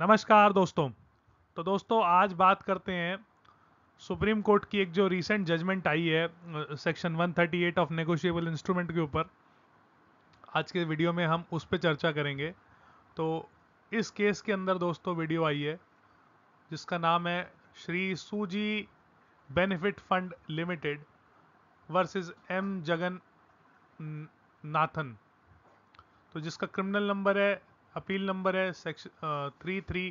नमस्कार दोस्तों तो दोस्तों आज बात करते हैं सुप्रीम कोर्ट की एक जो रीसेंट जजमेंट आई है सेक्शन 138 ऑफ नेगोशिएबल इंस्ट्रूमेंट के ऊपर आज के वीडियो में हम उस पर चर्चा करेंगे तो इस केस के अंदर दोस्तों वीडियो आई है जिसका नाम है Shri Suji benefit fund limited versus M Jagannathan तो जिसका क्रिमिनल नंबर है अपील नंबर है three three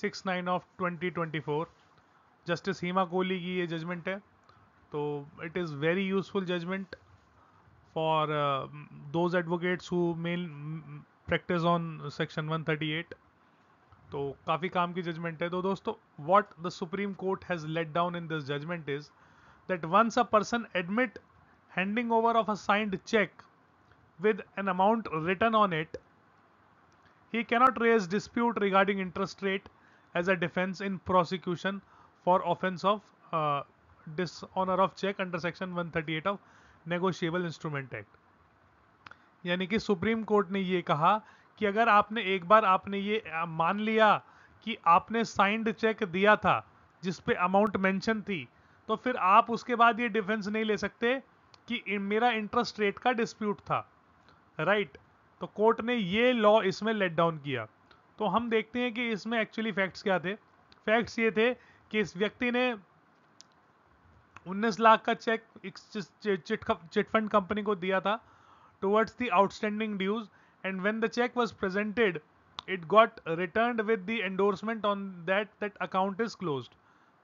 six nine of twenty twenty four justice Hima Kohli की ये जजमेंट है तो it is very useful judgement for those advocates who main practice on section eight तो काफ़ी काम की जजमेंट है तो दोस्तों what the supreme court has laid down in this judgement is that once a person admit handing over of a signed cheque with an amount return on it he cannot raise dispute regarding interest rate as a defense in prosecution for offense of uh, dishonor of check under section 138 of negotiable instrument act यानी कि supreme court ने ये कहा कि अगर आपने एक बार आपने ये मान लिया कि आपने साइंड चेक दिया था जिस पे अमाउंट मेंशन थी तो फिर आप उसके बाद ये डिफेंस नहीं ले सकते कि मेरा इंटरेस्ट रेट का डिस्प्यूट था राइट तो कोर्ट ने ये लॉ इसमें लेट डाउन किया तो हम देखते हैं कि इसमें एक्चुअली फैक्ट्स क्या थे फैक्ट्स ये थे कि इस व्यक्ति ने 19 लाख का चेक चिटफंड कंपनी को दिया था towards the outstanding dues and when the cheque was presented it got return with the endorsement on that that account is closed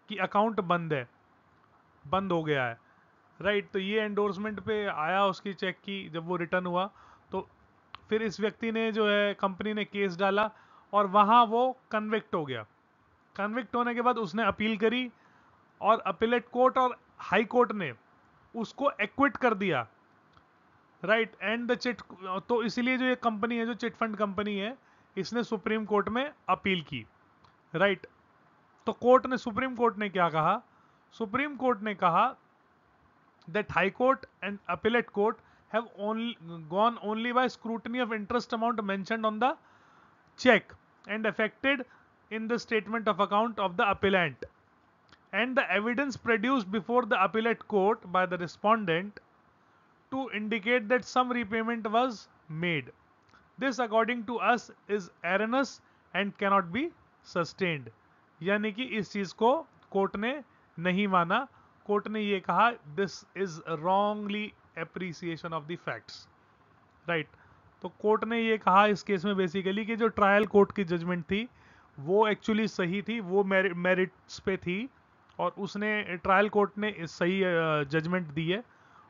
कि अकाउंट बंद है बंद हो गया है राइट right, तो ये एंडोर्समेंट पे आया उसकी चेक की जब वो रिटर्न हुआ तो फिर इस व्यक्ति ने जो है कंपनी ने केस डाला और वहां वो कन्विक्ट हो गया कन्विक्ट होने के बाद उसने अपील करी और अपीलेट कोर्ट और हाई कोर्ट ने उसको एक्विट कर दिया राइट एंड द चिट तो इसलिए जो ये कंपनी है जो चिट फंड कंपनी है इसने सुप्रीम कोर्ट में अपील की राइट right. तो कोर्ट ने सुप्रीम कोर्ट ने क्या कहा सुप्रीम कोर्ट ने कहा that high court and appellate court have only gone only by scrutiny of interest amount mentioned on the check and affected in the statement of account of the appellant and the evidence produced before the appellate court by the respondent to indicate that some repayment was made. This according to us is erroneous and cannot be sustained. यानी कि इस चीज को court ने नहीं माना court ने ये कहा this is wrongly appreciation of the facts right तो कोर्ट ने ये कहा इस केस में बेसिकली कि जो ट्रायल कोर्ट की जजमेंट थी वो एक्चुअली सही थी वो मेरिट्स पे थी और उसने ट्रायल कोर्ट ने सही जजमेंट दी है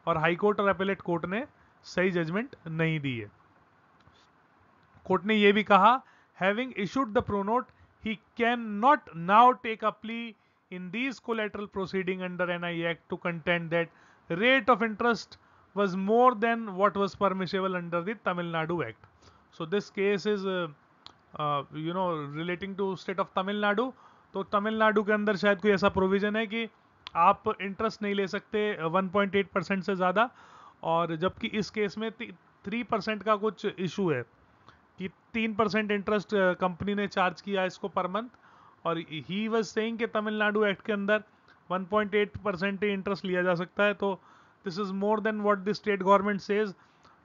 और हाई कोर्ट और अपेलेट कोर्ट ने सही जजमेंट नहीं दी है कोर्ट ने यह भी कहा having issued the pronote he can not now take a plea in these collateral proceeding under N I act to content that rate of interest was more than what was permissible under the Tamil Nadu Act. So this case is uh, uh, you know relating to state of Tamil Nadu. तो तमिलनाडु के अंदर शायद कोई ऐसा provision है कि आप interest नहीं ले सकते 1.8 uh, परसेंट से ज़्यादा और जबकि इस केस में थ्री परसेंट का कुछ इशू है कि तीन परसेंट इंटरेस्ट कंपनी ने चार्ज किया इसको पर मंथ और ही वॉज सेइंग कि तमिलनाडु एक्ट के अंदर 1.8 परसेंट इंटरेस्ट लिया जा सकता है तो uh, this is more than what the state government says.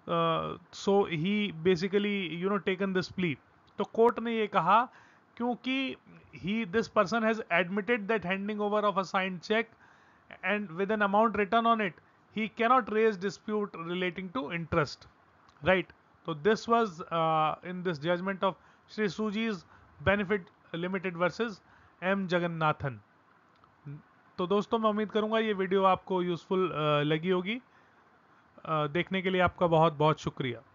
Uh, so he basically, you know, taken this plea. So court ne ye kaha, kyunki he, this person has admitted that handing over of a signed check and with an amount written on it, he cannot raise dispute relating to interest. Right. So this was uh, in this judgment of Sri Suji's Benefit Limited versus M. Jagannathan. तो दोस्तों मैं उम्मीद करूँगा ये video आपको useful लगी होगी देखने के लिए आपका बहुत बहुत शुक्रिया